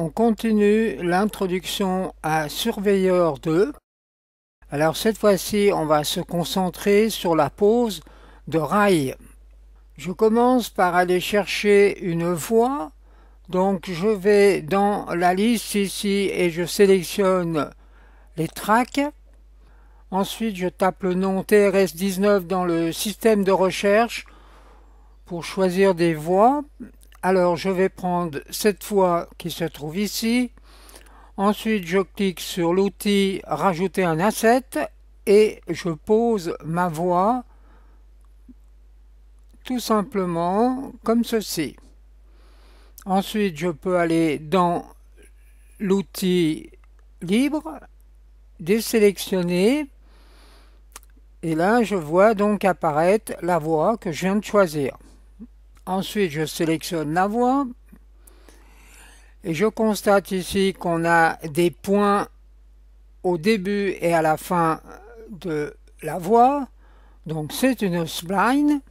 on continue l'introduction à Surveilleur 2. Alors cette fois-ci, on va se concentrer sur la pose de rail. Je commence par aller chercher une voie. Donc je vais dans la liste ici et je sélectionne les tracks. Ensuite, je tape le nom TRS19 dans le système de recherche pour choisir des voies. Alors je vais prendre cette fois qui se trouve ici. Ensuite je clique sur l'outil rajouter un asset et je pose ma voix tout simplement comme ceci. Ensuite je peux aller dans l'outil libre, désélectionner et là je vois donc apparaître la voix que je viens de choisir. Ensuite, je sélectionne la voix Et je constate ici qu'on a des points au début et à la fin de la voix, Donc c'est une spline.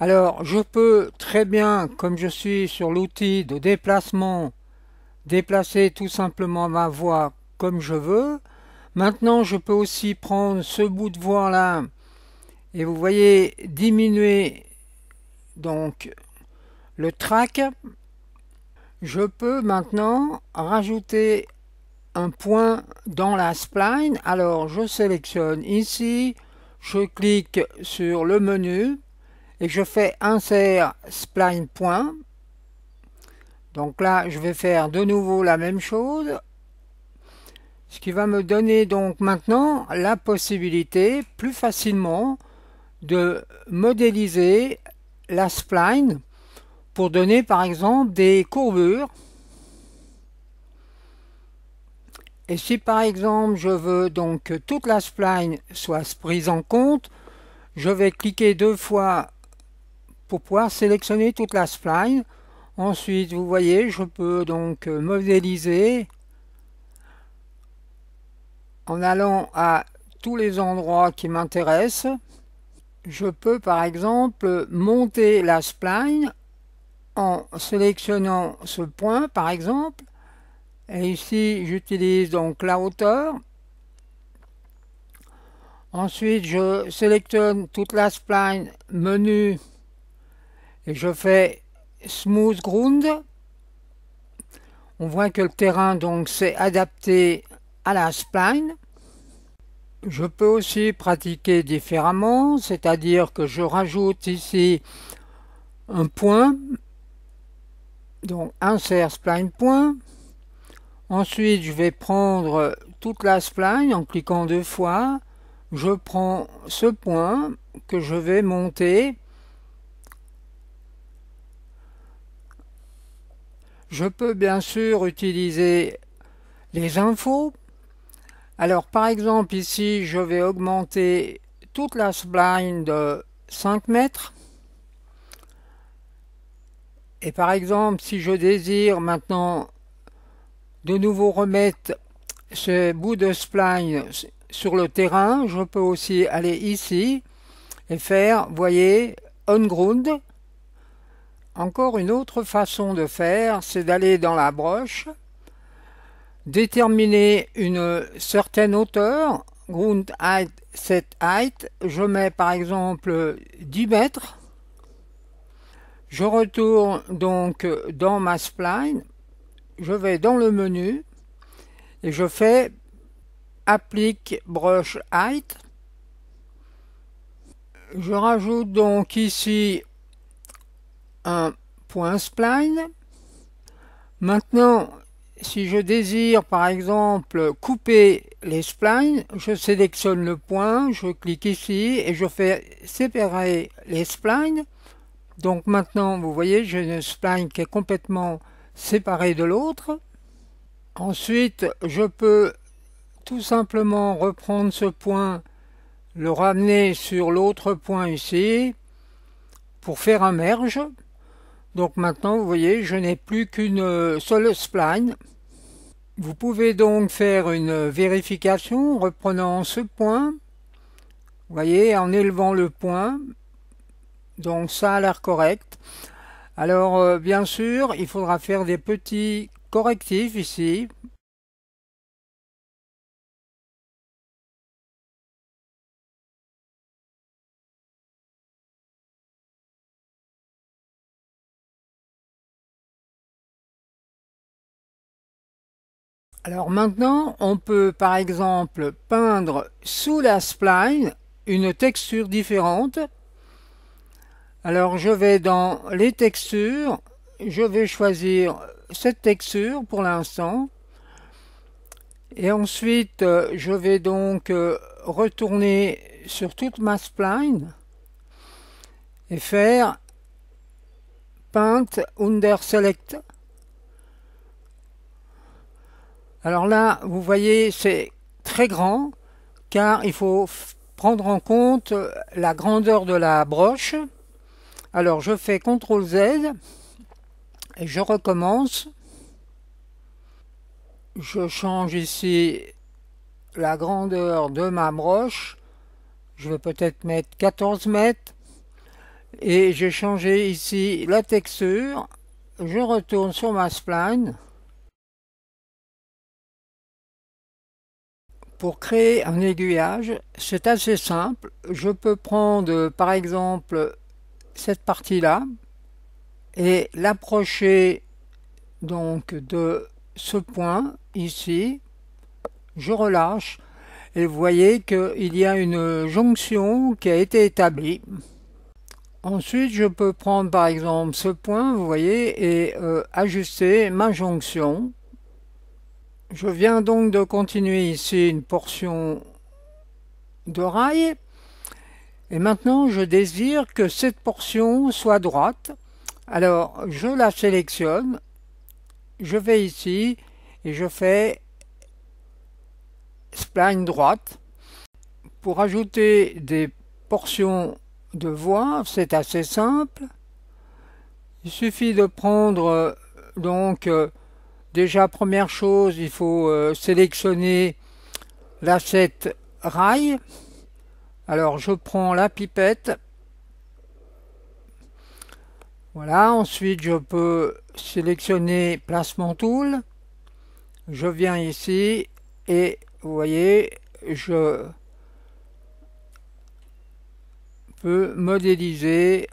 Alors je peux très bien, comme je suis sur l'outil de déplacement, déplacer tout simplement ma voix comme je veux. Maintenant je peux aussi prendre ce bout de voie là et vous voyez diminuer donc le track, je peux maintenant rajouter un point dans la spline. Alors je sélectionne ici, je clique sur le menu et je fais insert spline point. Donc là, je vais faire de nouveau la même chose. Ce qui va me donner donc maintenant la possibilité plus facilement de modéliser la spline pour donner par exemple des courbures. Et si par exemple je veux donc que toute la spline soit prise en compte, je vais cliquer deux fois pour pouvoir sélectionner toute la spline. Ensuite, vous voyez, je peux donc modéliser en allant à tous les endroits qui m'intéressent je peux par exemple monter la spline en sélectionnant ce point par exemple et ici j'utilise donc la hauteur ensuite je sélectionne toute la spline menu et je fais smooth ground on voit que le terrain donc s'est adapté à la spline je peux aussi pratiquer différemment, c'est-à-dire que je rajoute ici un point, donc insert spline point. Ensuite, je vais prendre toute la spline en cliquant deux fois. Je prends ce point que je vais monter. Je peux bien sûr utiliser les infos alors par exemple ici je vais augmenter toute la spline de 5 mètres. Et par exemple si je désire maintenant de nouveau remettre ce bout de spline sur le terrain, je peux aussi aller ici et faire, voyez, on ground. Encore une autre façon de faire, c'est d'aller dans la broche déterminer une certaine hauteur, Ground Height, Set Height, je mets par exemple 10 mètres, je retourne donc dans ma spline, je vais dans le menu et je fais applique brush height. Je rajoute donc ici un point spline. Maintenant, si je désire par exemple couper les splines, je sélectionne le point, je clique ici et je fais séparer les splines. Donc maintenant, vous voyez, j'ai une spline qui est complètement séparée de l'autre. Ensuite, je peux tout simplement reprendre ce point, le ramener sur l'autre point ici, pour faire un merge. Donc maintenant, vous voyez, je n'ai plus qu'une euh, seule spline. Vous pouvez donc faire une vérification en reprenant ce point. Vous voyez, en élevant le point. Donc ça a l'air correct. Alors, euh, bien sûr, il faudra faire des petits correctifs ici Alors maintenant, on peut par exemple peindre sous la spline une texture différente. Alors je vais dans les textures, je vais choisir cette texture pour l'instant. Et ensuite, euh, je vais donc euh, retourner sur toute ma spline et faire Paint Under Select. Alors là, vous voyez, c'est très grand, car il faut prendre en compte euh, la grandeur de la broche. Alors je fais CTRL Z, et je recommence. Je change ici la grandeur de ma broche. Je vais peut-être mettre 14 mètres. Et j'ai changé ici la texture. Je retourne sur ma spline. Pour créer un aiguillage, c'est assez simple. Je peux prendre par exemple cette partie-là et l'approcher donc de ce point ici. Je relâche et vous voyez qu'il y a une jonction qui a été établie. Ensuite, je peux prendre par exemple ce point, vous voyez, et euh, ajuster ma jonction. Je viens donc de continuer ici une portion de rail. Et maintenant, je désire que cette portion soit droite. Alors, je la sélectionne. Je vais ici et je fais spline droite. Pour ajouter des portions de voie, c'est assez simple. Il suffit de prendre euh, donc euh, Déjà, première chose, il faut euh, sélectionner l'asset rail. Alors, je prends la pipette. Voilà, ensuite, je peux sélectionner placement tool. Je viens ici et vous voyez, je peux modéliser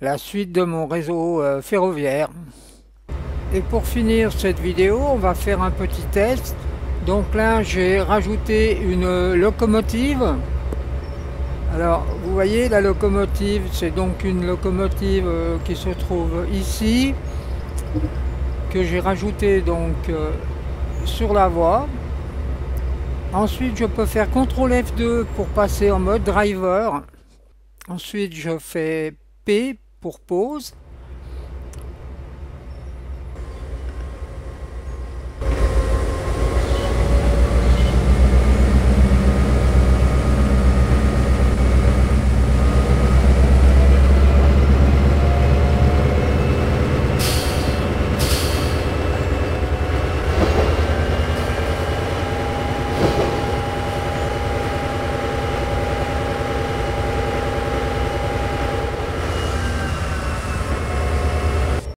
la suite de mon réseau euh, ferroviaire. Et pour finir cette vidéo, on va faire un petit test. Donc là, j'ai rajouté une locomotive. Alors, vous voyez, la locomotive, c'est donc une locomotive euh, qui se trouve ici, que j'ai rajoutée donc euh, sur la voie. Ensuite, je peux faire CTRL F2 pour passer en mode driver. Ensuite, je fais P pour pause.